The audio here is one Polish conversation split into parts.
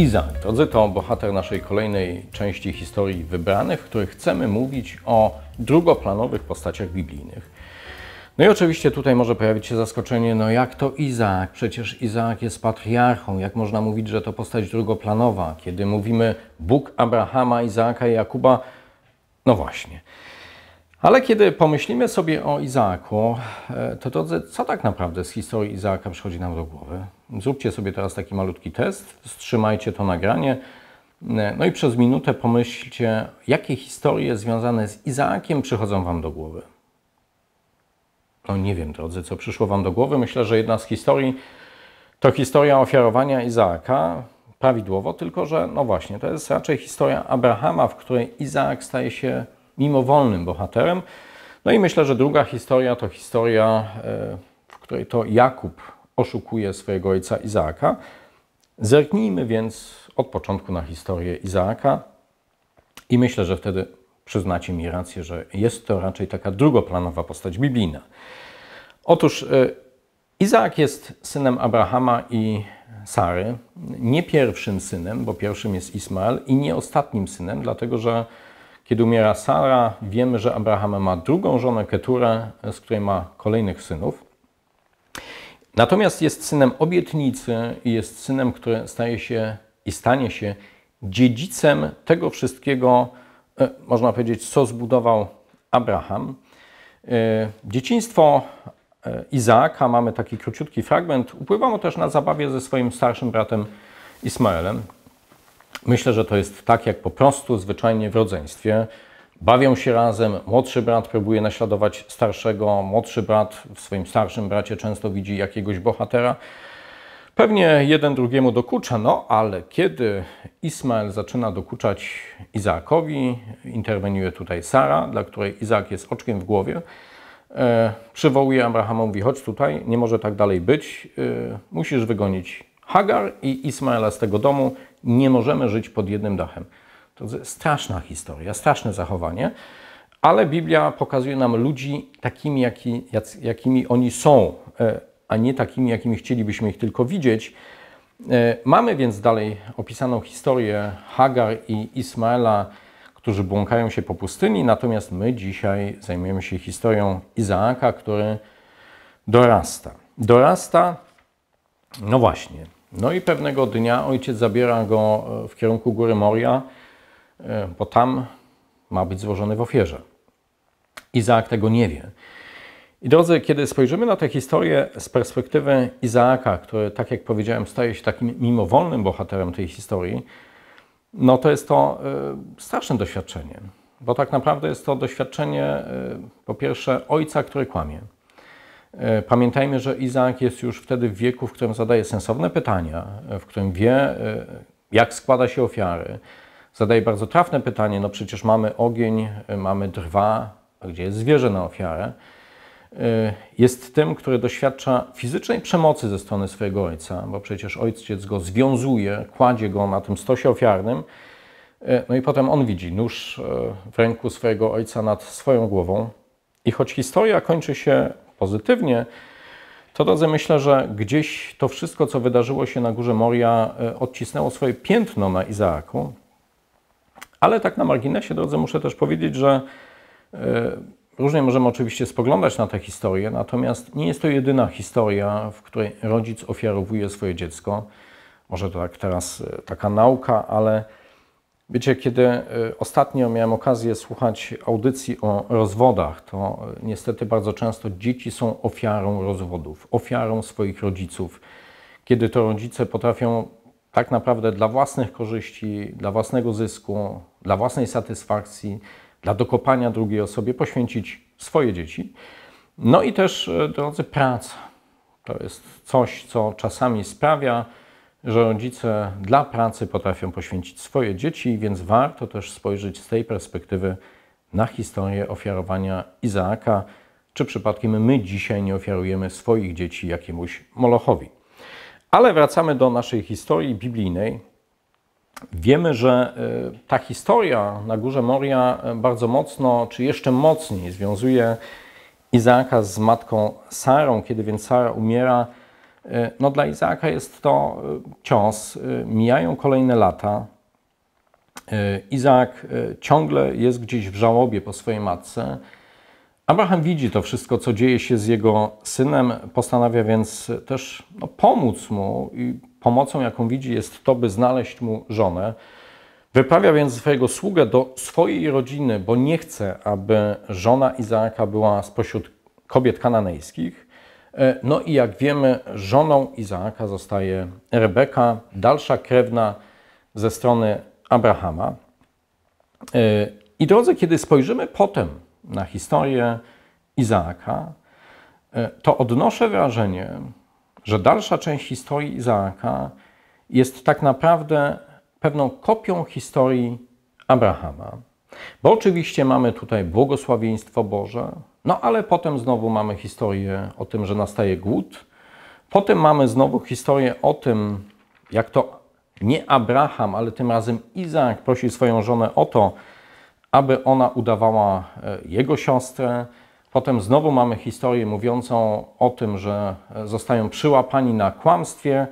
Iza, drodzy, to bohater naszej kolejnej części historii wybranych, w której chcemy mówić o drugoplanowych postaciach biblijnych. No i oczywiście tutaj może pojawić się zaskoczenie, no jak to Izaak? Przecież Izaak jest patriarchą. Jak można mówić, że to postać drugoplanowa? Kiedy mówimy Bóg Abrahama, Izaaka i Jakuba, no właśnie. Ale kiedy pomyślimy sobie o Izaaku, e, to drodzy, co tak naprawdę z historii Izaaka przychodzi nam do głowy? Zróbcie sobie teraz taki malutki test, wstrzymajcie to nagranie, no i przez minutę pomyślcie, jakie historie związane z Izaakiem przychodzą Wam do głowy. No nie wiem, drodzy, co przyszło Wam do głowy. Myślę, że jedna z historii to historia ofiarowania Izaaka. Prawidłowo, tylko że, no właśnie, to jest raczej historia Abrahama, w której Izaak staje się mimowolnym bohaterem. No i myślę, że druga historia to historia, e, w której to Jakub poszukuje swojego ojca Izaaka. Zerknijmy więc od początku na historię Izaaka i myślę, że wtedy przyznacie mi rację, że jest to raczej taka drugoplanowa postać biblijna. Otóż e, Izaak jest synem Abrahama i Sary, nie pierwszym synem, bo pierwszym jest Ismael, i nie ostatnim synem, dlatego że kiedy umiera Sara, wiemy, że Abraham ma drugą żonę Keturę, z której ma kolejnych synów. Natomiast jest synem obietnicy i jest synem, który staje się i stanie się dziedzicem tego wszystkiego, e, można powiedzieć, co zbudował Abraham. E, dzieciństwo e, Izaaka, mamy taki króciutki fragment, upływało też na zabawie ze swoim starszym bratem Ismaelem. Myślę, że to jest tak jak po prostu zwyczajnie w rodzeństwie bawią się razem, młodszy brat próbuje naśladować starszego, młodszy brat w swoim starszym bracie często widzi jakiegoś bohatera. Pewnie jeden drugiemu dokucza, no ale kiedy Ismael zaczyna dokuczać Izaakowi, interweniuje tutaj Sara, dla której Izaak jest oczkiem w głowie, e, przywołuje Abrahama, chodź tutaj, nie może tak dalej być, e, musisz wygonić Hagar i Ismaela z tego domu, nie możemy żyć pod jednym dachem straszna historia, straszne zachowanie, ale Biblia pokazuje nam ludzi takimi, jaki, jakimi oni są, e, a nie takimi, jakimi chcielibyśmy ich tylko widzieć. E, mamy więc dalej opisaną historię Hagar i Ismaela, którzy błąkają się po pustyni, natomiast my dzisiaj zajmujemy się historią Izaaka, który dorasta. Dorasta, no właśnie. No i pewnego dnia ojciec zabiera go e, w kierunku góry Moria E, bo tam ma być złożony w ofierze. Izaak tego nie wie. I drodzy, kiedy spojrzymy na tę historię z perspektywy Izaaka, który, tak jak powiedziałem, staje się takim mimowolnym bohaterem tej historii, no to jest to e, straszne doświadczenie. Bo tak naprawdę jest to doświadczenie, e, po pierwsze, ojca, który kłamie. Pamiętajmy, że Izaak jest już wtedy w wieku, w którym zadaje sensowne pytania, w którym wie, jak składa się ofiary, zadaje bardzo trafne pytanie, no przecież mamy ogień, y, mamy drwa, gdzie jest zwierzę na ofiarę, y, jest tym, który doświadcza fizycznej przemocy ze strony swojego ojca, bo przecież ojciec go związuje, kładzie go na tym stosie ofiarnym, y, no i potem on widzi nóż w ręku swojego ojca nad swoją głową. I choć historia kończy się pozytywnie, to drodzy myślę, że gdzieś to wszystko, co wydarzyło się na górze Moria, odcisnęło swoje piętno na Izaaku. Ale tak na marginesie, drodzy, muszę też powiedzieć, że e, różnie możemy oczywiście spoglądać na tę historię, natomiast nie jest to jedyna historia, w której rodzic ofiarowuje swoje dziecko. Może to tak teraz e, taka nauka, ale wiecie, kiedy e, ostatnio miałem okazję słuchać audycji o rozwodach, to niestety bardzo często dzieci są ofiarą rozwodów, ofiarą swoich rodziców. Kiedy to rodzice potrafią tak naprawdę dla własnych korzyści, dla własnego zysku, dla własnej satysfakcji, dla dokopania drugiej osobie, poświęcić swoje dzieci. No i też, e, drodzy, praca. To jest coś, co czasami sprawia, że rodzice dla pracy potrafią poświęcić swoje dzieci, więc warto też spojrzeć z tej perspektywy na historię ofiarowania Izaaka, czy przypadkiem my dzisiaj nie ofiarujemy swoich dzieci jakiemuś Molochowi. Ale wracamy do naszej historii biblijnej, Wiemy, że y, ta historia na górze Moria y, bardzo mocno, czy jeszcze mocniej związuje Izaaka z matką Sarą. Kiedy więc Sara umiera, y, no dla Izaaka jest to cios. Mijają kolejne lata. Izaak ciągle jest gdzieś w żałobie po swojej matce. Abraham widzi to wszystko, co dzieje się z jego synem, postanawia więc też no, pomóc mu i pomocą, jaką widzi, jest to, by znaleźć mu żonę. Wyprawia więc swojego sługę do swojej rodziny, bo nie chce, aby żona Izaaka była spośród kobiet kananejskich. E, no i jak wiemy, żoną Izaaka zostaje Rebeka, dalsza krewna ze strony Abrahama. E, I drodzy, kiedy spojrzymy potem na historię Izaaka, e, to odnoszę wrażenie, że dalsza część historii Izaaka jest tak naprawdę pewną kopią historii Abrahama. Bo oczywiście mamy tutaj błogosławieństwo Boże, no ale potem znowu mamy historię o tym, że nastaje głód, potem mamy znowu historię o tym, jak to nie Abraham, ale tym razem Izaak prosi swoją żonę o to, aby ona udawała e, jego siostrę. Potem znowu mamy historię mówiącą o tym, że e, zostają przyłapani na kłamstwie.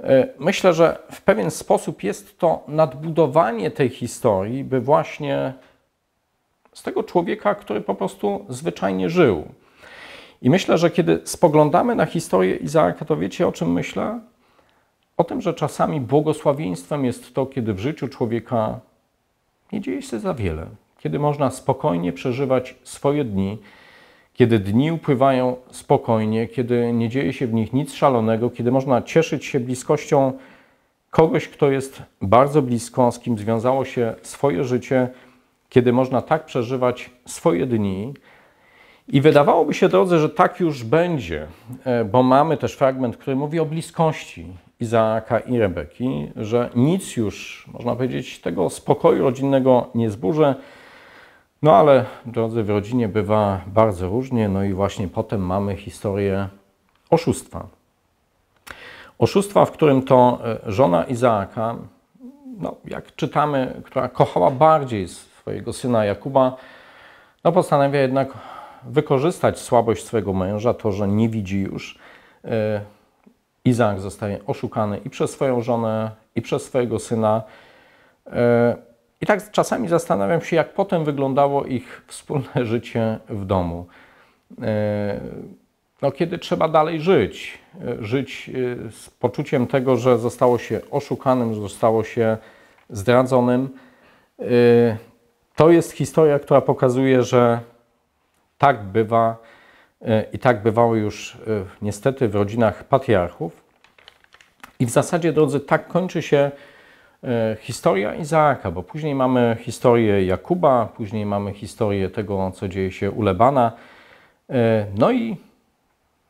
E, myślę, że w pewien sposób jest to nadbudowanie tej historii, by właśnie z tego człowieka, który po prostu zwyczajnie żył. I myślę, że kiedy spoglądamy na historię Izaaka, to wiecie o czym myślę? O tym, że czasami błogosławieństwem jest to, kiedy w życiu człowieka nie dzieje się za wiele, kiedy można spokojnie przeżywać swoje dni, kiedy dni upływają spokojnie, kiedy nie dzieje się w nich nic szalonego, kiedy można cieszyć się bliskością kogoś, kto jest bardzo blisko, z kim związało się swoje życie, kiedy można tak przeżywać swoje dni. I wydawałoby się, drodzy, że tak już będzie, e, bo mamy też fragment, który mówi o bliskości Izaaka i Rebeki, że nic już, można powiedzieć, tego spokoju rodzinnego nie zburzę. No ale, drodzy, w rodzinie bywa bardzo różnie, no i właśnie potem mamy historię oszustwa. Oszustwa, w którym to e, żona Izaaka, no, jak czytamy, która kochała bardziej swojego syna Jakuba, no, postanawia jednak wykorzystać słabość swojego męża, to, że nie widzi już, e, Izaak zostaje oszukany i przez swoją żonę, i przez swojego syna. E, I tak czasami zastanawiam się, jak potem wyglądało ich wspólne życie w domu. E, no, kiedy trzeba dalej żyć, e, żyć z poczuciem tego, że zostało się oszukanym, zostało się zdradzonym. To jest historia, która pokazuje, że tak bywa. E, I tak bywało już e, niestety w rodzinach patriarchów. I w zasadzie, drodzy, tak kończy się e, historia Izaaka, bo później mamy historię Jakuba, później mamy historię tego, co dzieje się u Lebana. No i,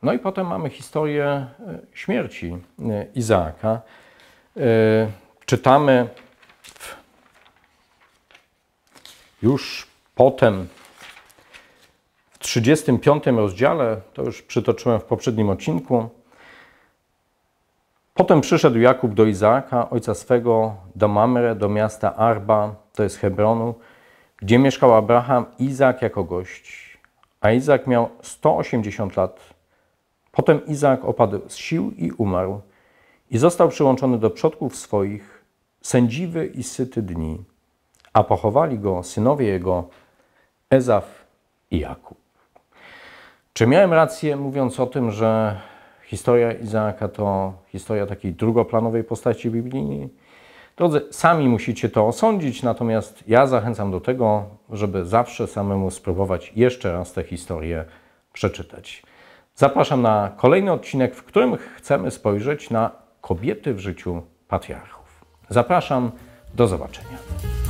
no i potem mamy historię śmierci Izaaka. Czytamy już potem 35 rozdziale, to już przytoczyłem w poprzednim odcinku. Potem przyszedł Jakub do Izaaka, ojca swego, do Mamre, do miasta Arba, to jest Hebronu, gdzie mieszkał Abraham, Izak jako gość. A Izak miał 180 lat. Potem Izak opadł z sił i umarł. I został przyłączony do przodków swoich, sędziwy i syty dni. A pochowali go synowie jego, Ezaf i Jakub. Czy miałem rację mówiąc o tym, że historia Izaaka to historia takiej drugoplanowej postaci biblijnej? Drodzy, sami musicie to osądzić, natomiast ja zachęcam do tego, żeby zawsze samemu spróbować jeszcze raz tę historię przeczytać. Zapraszam na kolejny odcinek, w którym chcemy spojrzeć na kobiety w życiu patriarchów. Zapraszam, do zobaczenia.